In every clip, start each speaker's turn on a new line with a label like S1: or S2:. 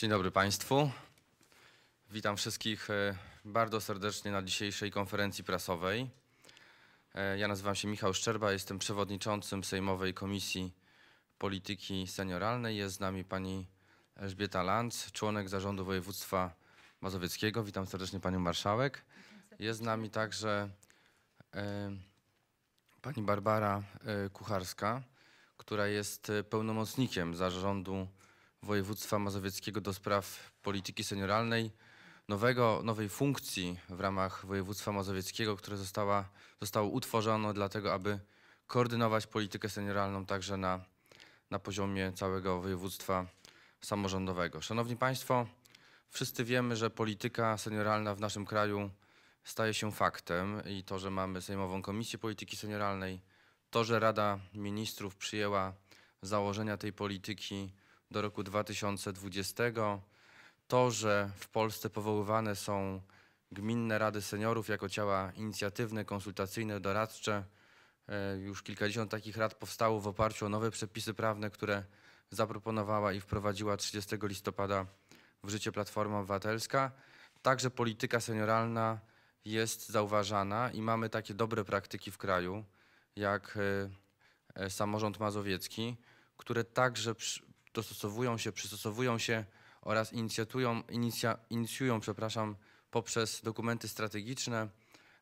S1: Dzień dobry Państwu. Witam wszystkich e, bardzo serdecznie na dzisiejszej konferencji prasowej. E, ja nazywam się Michał Szczerba, jestem przewodniczącym Sejmowej Komisji Polityki Senioralnej. Jest z nami pani Elżbieta Lanc, członek Zarządu Województwa Mazowieckiego. Witam serdecznie panią marszałek. Jest z nami także e, pani Barbara Kucharska, która jest pełnomocnikiem Zarządu województwa mazowieckiego do spraw polityki senioralnej, nowego, nowej funkcji w ramach województwa mazowieckiego, które została, zostało utworzone dlatego, aby koordynować politykę senioralną także na, na poziomie całego województwa samorządowego. Szanowni Państwo, wszyscy wiemy, że polityka senioralna w naszym kraju staje się faktem i to, że mamy Sejmową Komisję Polityki Senioralnej, to, że Rada Ministrów przyjęła założenia tej polityki do roku 2020. To, że w Polsce powoływane są gminne rady seniorów jako ciała inicjatywne, konsultacyjne, doradcze. E, już kilkadziesiąt takich rad powstało w oparciu o nowe przepisy prawne, które zaproponowała i wprowadziła 30 listopada w życie Platforma Obywatelska. Także polityka senioralna jest zauważana i mamy takie dobre praktyki w kraju, jak e, e, samorząd mazowiecki, które także dostosowują się, przystosowują się oraz inicjatują, inicja, inicjują przepraszam, poprzez dokumenty strategiczne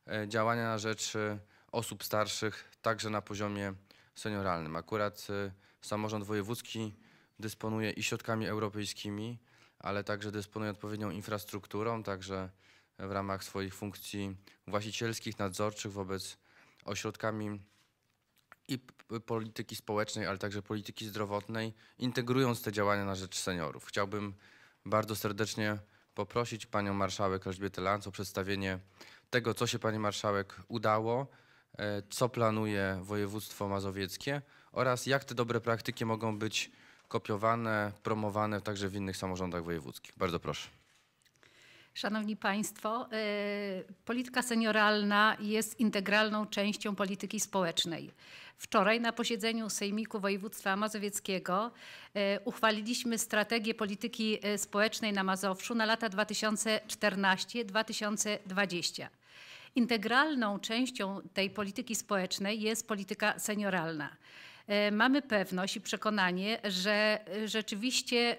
S1: e, działania na rzecz e, osób starszych, także na poziomie senioralnym. Akurat e, samorząd wojewódzki dysponuje i środkami europejskimi, ale także dysponuje odpowiednią infrastrukturą, także w ramach swoich funkcji właścicielskich, nadzorczych wobec ośrodkami i polityki społecznej, ale także polityki zdrowotnej, integrując te działania na rzecz seniorów. Chciałbym bardzo serdecznie poprosić panią marszałek Elżbietę Lanc o przedstawienie tego, co się pani marszałek udało, e, co planuje województwo mazowieckie oraz jak te dobre praktyki mogą być kopiowane, promowane także w innych samorządach wojewódzkich. Bardzo proszę.
S2: Szanowni Państwo, e, polityka senioralna jest integralną częścią polityki społecznej. Wczoraj na posiedzeniu Sejmiku Województwa Mazowieckiego e, uchwaliliśmy strategię polityki e, społecznej na Mazowszu na lata 2014-2020. Integralną częścią tej polityki społecznej jest polityka senioralna. E, mamy pewność i przekonanie, że e, rzeczywiście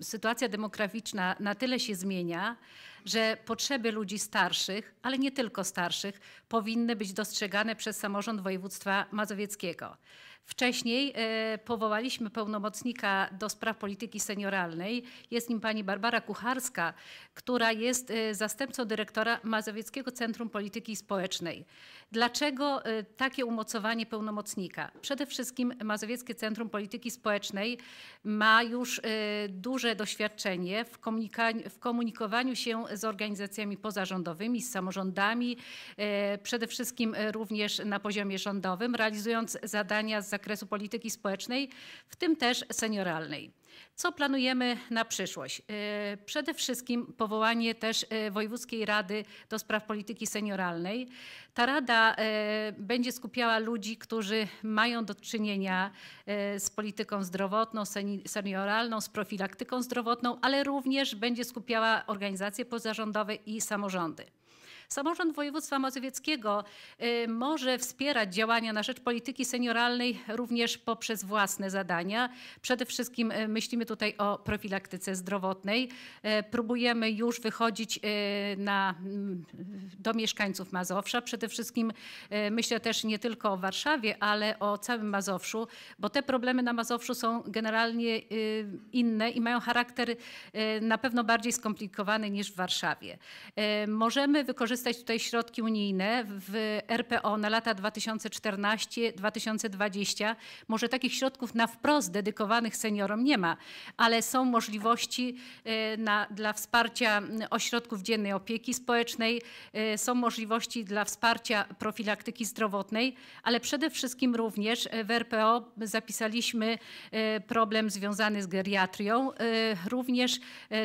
S2: e, sytuacja demograficzna na tyle się zmienia, że potrzeby ludzi starszych, ale nie tylko starszych, powinny być dostrzegane przez samorząd województwa mazowieckiego. Wcześniej e, powołaliśmy pełnomocnika do spraw polityki senioralnej. Jest nim pani Barbara Kucharska, która jest e, zastępcą dyrektora Mazowieckiego Centrum Polityki Społecznej. Dlaczego e, takie umocowanie pełnomocnika? Przede wszystkim Mazowieckie Centrum Polityki Społecznej ma już duże doświadczenie w, w komunikowaniu się z organizacjami pozarządowymi, z samorządami, e, przede wszystkim e, również na poziomie rządowym, realizując zadania z zakresu polityki społecznej, w tym też senioralnej. Co planujemy na przyszłość? Y, przede wszystkim powołanie też y, Wojewódzkiej Rady do Spraw Polityki Senioralnej. Ta rada y, będzie skupiała ludzi, którzy mają do czynienia z polityką zdrowotną, senioralną, z profilaktyką zdrowotną, ale również będzie skupiała organizacje pozarządowe i samorządy. Samorząd województwa mazowieckiego y, może wspierać działania na rzecz polityki senioralnej również poprzez własne zadania. Przede wszystkim y, myślimy tutaj o profilaktyce zdrowotnej. Y, próbujemy już wychodzić na, mm, do mieszkańców Mazowsza. Przede wszystkim myślę też nie tylko o Warszawie, ale o całym Mazowszu, bo te problemy na Mazowszu są generalnie inne i mają charakter na pewno bardziej skomplikowany niż w Warszawie. Możemy wykorzystać wykorzystać tutaj środki unijne w RPO na lata 2014-2020. Może takich środków na wprost dedykowanych seniorom nie ma, ale są możliwości e, na, dla wsparcia ośrodków dziennej opieki społecznej, e, są możliwości dla wsparcia profilaktyki zdrowotnej, ale przede wszystkim również e, w RPO zapisaliśmy problem związany z geriatrią. Również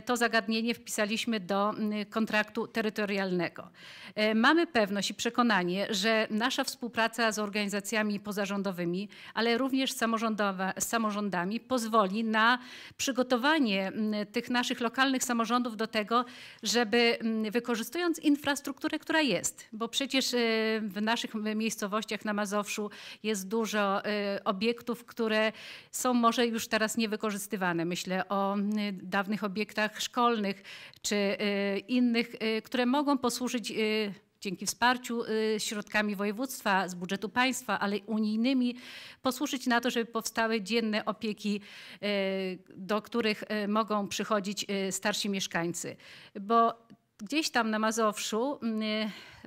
S2: to zagadnienie wpisaliśmy do kontraktu terytorialnego. E, mamy pewność i przekonanie, że nasza współpraca z organizacjami pozarządowymi, ale również z samorządami pozwoli na przygotowanie mm, tych naszych lokalnych samorządów do tego, żeby mm, wykorzystując infrastrukturę, która jest, bo przecież e, w naszych miejscowościach na Mazowszu jest dużo e, obiektów, które są może już teraz niewykorzystywane. Myślę o mm, dawnych obiektach szkolnych czy innych, które mogą posłużyć Y, dzięki wsparciu y, środkami województwa, z budżetu państwa, ale unijnymi, posłużyć na to, żeby powstały dzienne opieki, y, do których mogą przychodzić starsi mieszkańcy. Bo gdzieś tam na Mazowszu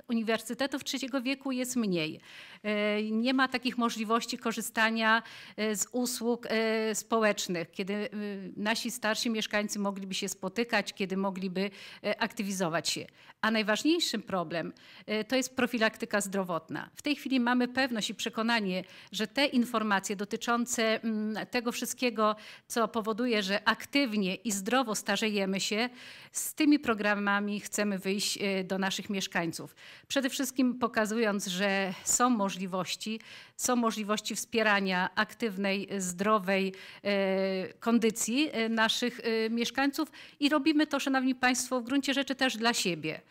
S2: uniwersytetów trzeciego wieku jest mniej. E, nie ma takich możliwości korzystania e, z usług e, społecznych, kiedy nasi starsi mieszkańcy mogliby się spotykać, kiedy mogliby aktywizować się. A najważniejszym problem to jest profilaktyka zdrowotna. W tej chwili mamy pewność i przekonanie, że te informacje dotyczące mm, tego wszystkiego, co powoduje, że aktywnie i zdrowo starzejemy się, z tymi programami chcemy wyjść do naszych mieszkańców. Przede wszystkim pokazując, że są możliwości, możliwości. Są możliwości wspierania aktywnej, zdrowej e, kondycji e, naszych e, mieszkańców i robimy to, Szanowni Państwo, w gruncie rzeczy też dla siebie,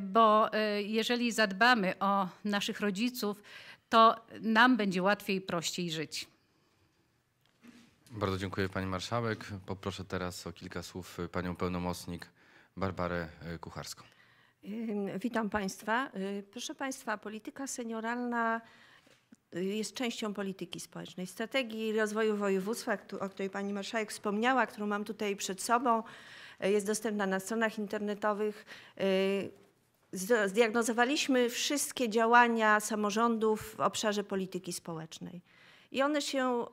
S2: bo jeżeli zadbamy o naszych rodziców, to nam będzie łatwiej i prościej żyć.
S1: Bardzo dziękuję Pani Marszałek. Poproszę teraz o kilka słów Panią Pełnomocnik Barbarę Kucharską.
S3: Witam Państwa. Y, proszę Państwa, polityka senioralna y, jest częścią polityki społecznej. Strategii rozwoju województwa, o której Pani Marszałek wspomniała, którą mam tutaj przed sobą, y, jest dostępna na stronach internetowych. Zdiagnozowaliśmy wszystkie działania samorządów w obszarze polityki społecznej. I one się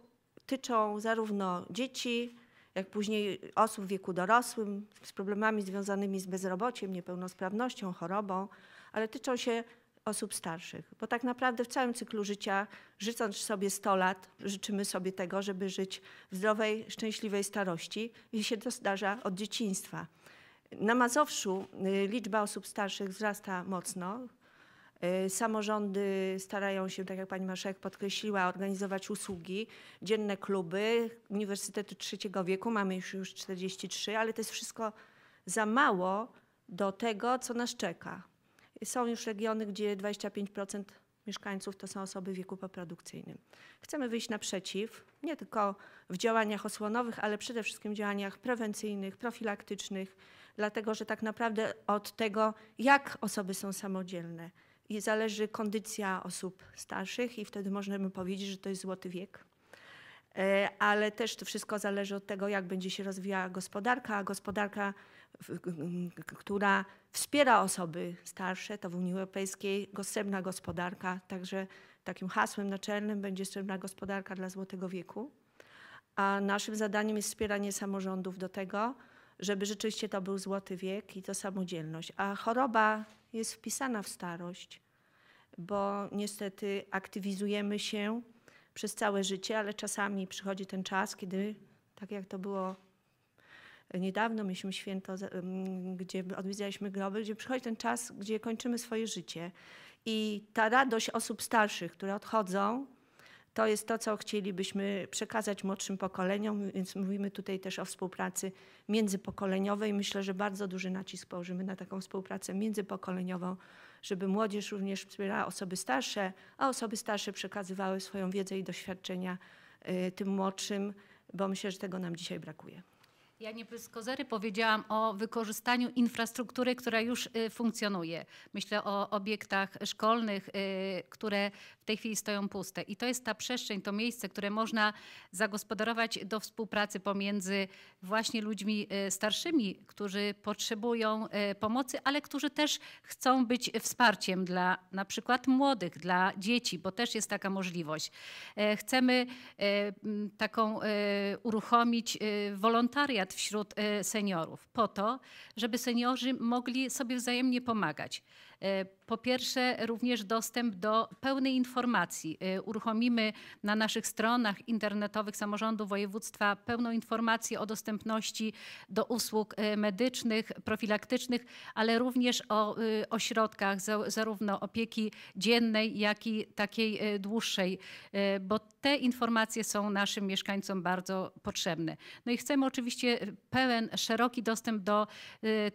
S3: tyczą zarówno dzieci, jak później osób w wieku dorosłym z problemami związanymi z bezrobociem, niepełnosprawnością, chorobą, ale tyczą się osób starszych. Bo tak naprawdę w całym cyklu życia, życząc sobie 100 lat, życzymy sobie tego, żeby żyć w zdrowej, szczęśliwej starości i się to zdarza od dzieciństwa. Na Mazowszu y, liczba osób starszych wzrasta mocno. Y, samorządy starają się, tak jak pani marszałek podkreśliła, organizować usługi, dzienne kluby, uniwersytety trzeciego wieku, mamy już, już 43, ale to jest wszystko za mało do tego, co nas czeka. Są już regiony, gdzie 25% mieszkańców to są osoby w wieku poprodukcyjnym. Chcemy wyjść naprzeciw, nie tylko w działaniach osłonowych, ale przede wszystkim działaniach prewencyjnych, profilaktycznych, dlatego że tak naprawdę od tego, jak osoby są samodzielne, i zależy kondycja osób starszych i wtedy możemy powiedzieć, że to jest złoty wiek. E, ale też to wszystko zależy od tego, jak będzie się rozwijała gospodarka, gospodarka, która wspiera osoby starsze, to w Unii Europejskiej srebrna gospodarka, także takim hasłem naczelnym będzie srebrna gospodarka dla złotego wieku. A naszym zadaniem jest wspieranie samorządów do tego, żeby rzeczywiście to był złoty wiek i to samodzielność. A choroba jest wpisana w starość, bo niestety aktywizujemy się przez całe życie, ale czasami przychodzi ten czas, kiedy tak jak to było niedawno, mieliśmy święto, mm, gdzie odwiedzaliśmy groby, gdzie przychodzi ten czas, gdzie kończymy swoje życie. I ta radość osób starszych, które odchodzą, to jest to, co chcielibyśmy przekazać młodszym pokoleniom, więc mówimy tutaj też o współpracy międzypokoleniowej. Myślę, że bardzo duży nacisk położymy na taką współpracę międzypokoleniową, żeby młodzież również wspierała osoby starsze, a osoby starsze przekazywały swoją wiedzę i doświadczenia y, tym młodszym, bo myślę, że tego nam dzisiaj brakuje.
S2: Ja nie bez kozery powiedziałam o wykorzystaniu infrastruktury, która już y, funkcjonuje. Myślę o obiektach szkolnych, y, które w tej chwili stoją puste. I to jest ta przestrzeń, to miejsce, które można zagospodarować do współpracy pomiędzy właśnie ludźmi y, starszymi, którzy potrzebują pomocy, ale którzy też chcą być wsparciem dla na przykład młodych, dla dzieci, bo też jest taka możliwość. E, chcemy e, taką e, uruchomić wolontariat wśród y, seniorów po to, żeby seniorzy mogli sobie wzajemnie pomagać. E, po pierwsze, również dostęp do pełnej informacji. E, uruchomimy na naszych stronach internetowych samorządu województwa pełną informację o dostępności do usług e, medycznych, profilaktycznych, ale również o ośrodkach zarówno opieki dziennej, jak i takiej dłuższej, bo te informacje są naszym mieszkańcom bardzo potrzebne. No i chcemy oczywiście pełen, szeroki dostęp do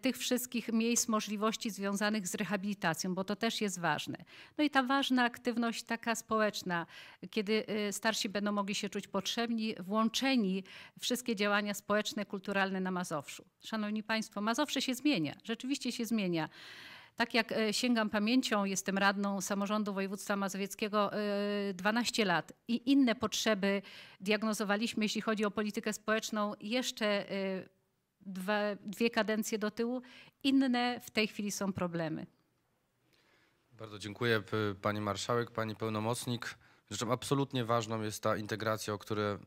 S2: tych wszystkich miejsc, możliwości związanych z rehabilitacją rehabilitacją, bo to też jest ważne. No i ta ważna aktywność taka społeczna, kiedy y, starsi będą mogli się czuć potrzebni, włączeni w wszystkie działania społeczne, kulturalne na Mazowszu. Szanowni Państwo, Mazowsze się zmienia, rzeczywiście się zmienia. Tak jak y, sięgam pamięcią, jestem radną samorządu województwa mazowieckiego 12 y, lat i inne potrzeby diagnozowaliśmy, jeśli chodzi o politykę społeczną, jeszcze dwie, dwie kadencje do tyłu. Inne w tej chwili są problemy.
S1: Bardzo dziękuję Pani Marszałek, Pani Pełnomocnik. Rzeczą absolutnie ważną jest ta integracja, o,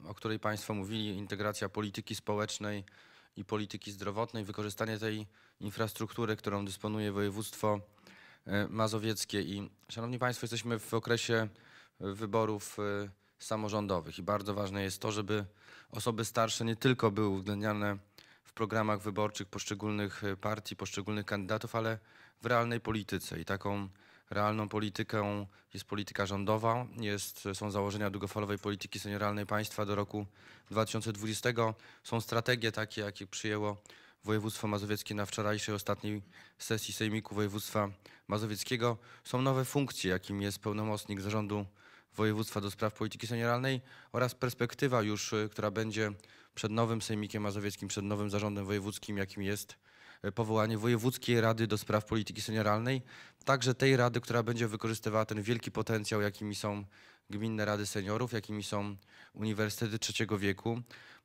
S1: o której Państwo mówili, integracja polityki społecznej i polityki zdrowotnej, wykorzystanie tej infrastruktury, którą dysponuje województwo e, mazowieckie. I Szanowni Państwo, jesteśmy w okresie wyborów e, samorządowych i bardzo ważne jest to, żeby osoby starsze nie tylko były uwzględniane w programach wyborczych poszczególnych e, partii, poszczególnych kandydatów, ale w realnej polityce i taką realną polityką jest polityka rządowa, jest, są założenia długofalowej polityki senioralnej państwa do roku 2020, są strategie takie, jakie przyjęło województwo mazowieckie na wczorajszej ostatniej sesji Sejmiku Województwa Mazowieckiego. Są nowe funkcje, jakim jest pełnomocnik zarządu województwa do spraw polityki senioralnej oraz perspektywa już, y, która będzie przed nowym Sejmikiem Mazowieckim, przed nowym zarządem wojewódzkim, jakim jest E, powołanie Wojewódzkiej Rady do Spraw Polityki Senioralnej, także tej rady, która będzie wykorzystywała ten wielki potencjał, jakimi są gminne rady seniorów, jakimi są uniwersytety trzeciego wieku.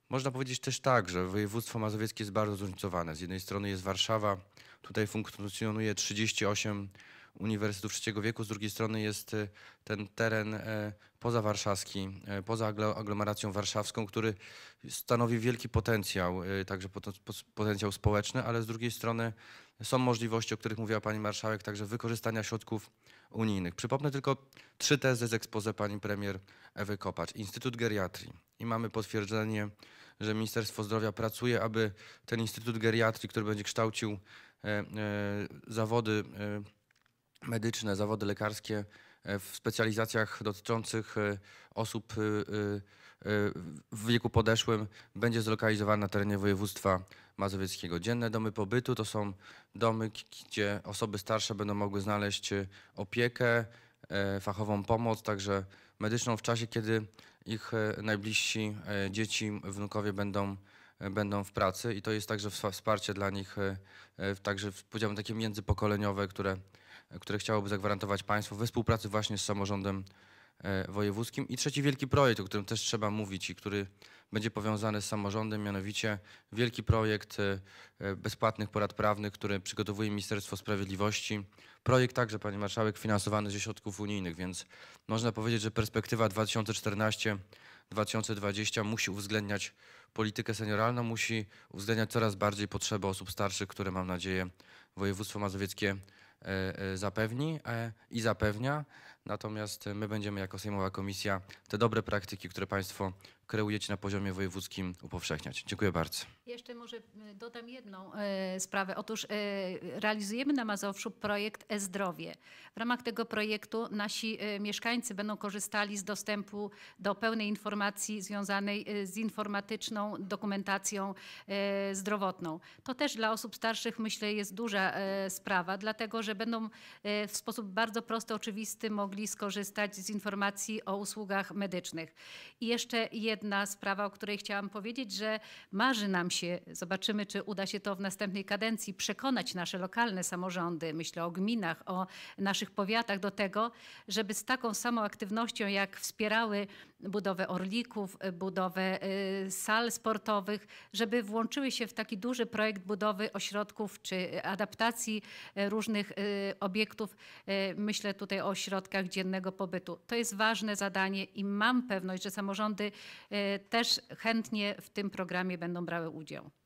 S1: Można powiedzieć też tak, że województwo mazowieckie jest bardzo zróżnicowane. Z jednej strony jest Warszawa, tutaj funkcjonuje 38 Uniwersytetu Trzeciego Wieku, z drugiej strony jest e, ten teren e, pozawarszawski, e, poza aglomeracją warszawską, który stanowi wielki potencjał, także potencjał społeczny, ale z drugiej strony są możliwości, o których mówiła pani marszałek, także wykorzystania środków unijnych. Przypomnę tylko trzy tezy z ekspozycji pani premier Ewy Kopacz. Instytut Geriatrii i mamy potwierdzenie, że Ministerstwo Zdrowia pracuje, aby ten Instytut Geriatrii, który będzie kształcił zawody medyczne, zawody lekarskie e, w specjalizacjach dotyczących e, osób e, w wieku podeszłym będzie zlokalizowane na terenie województwa mazowieckiego. Dzienne domy pobytu to są domy, gdzie osoby starsze będą mogły znaleźć opiekę, fachową pomoc, także medyczną w czasie, kiedy ich najbliżsi dzieci, wnukowie będą, będą w pracy i to jest także wsparcie dla nich, także powiedziałbym takie międzypokoleniowe, które które chciałoby zagwarantować państwo we współpracy właśnie z samorządem e, wojewódzkim. I trzeci wielki projekt, o którym też trzeba mówić i który będzie powiązany z samorządem, mianowicie wielki projekt e, e, bezpłatnych porad prawnych, który przygotowuje Ministerstwo Sprawiedliwości. Projekt także, Pani Marszałek, finansowany ze środków unijnych, więc można powiedzieć, że perspektywa 2014-2020 musi uwzględniać politykę senioralną, musi uwzględniać coraz bardziej potrzeby osób starszych, które mam nadzieję województwo mazowieckie E, e, zapewni e, i zapewnia. Natomiast my będziemy jako Sejmowa Komisja te dobre praktyki, które Państwo kreujecie na poziomie wojewódzkim upowszechniać. Dziękuję bardzo.
S2: Jeszcze może y, dodam jedną y, sprawę. Otóż y, realizujemy na Mazowszu projekt e-zdrowie. W ramach tego projektu nasi mieszkańcy będą korzystali z dostępu do pełnej informacji związanej z informatyczną dokumentacją zdrowotną. To też dla osób starszych myślę jest duża sprawa, dlatego że będą w sposób bardzo prosty, oczywisty mogli skorzystać z informacji o usługach medycznych. I jeszcze jedna sprawa, o której chciałam powiedzieć, że marzy nam się, zobaczymy, czy uda się to w następnej kadencji przekonać nasze lokalne samorządy, myślę o gminach, o naszych powiatach do tego, żeby z taką samą aktywnością, jak wspierały budowę orlików, y, budowę y, sal sportowych, żeby włączyły się w taki duży projekt budowy ośrodków czy adaptacji y, różnych obiektów. Myślę tutaj o ośrodkach dziennego pobytu. To jest ważne zadanie i mam pewność, że samorządy też chętnie w tym programie będą brały udział.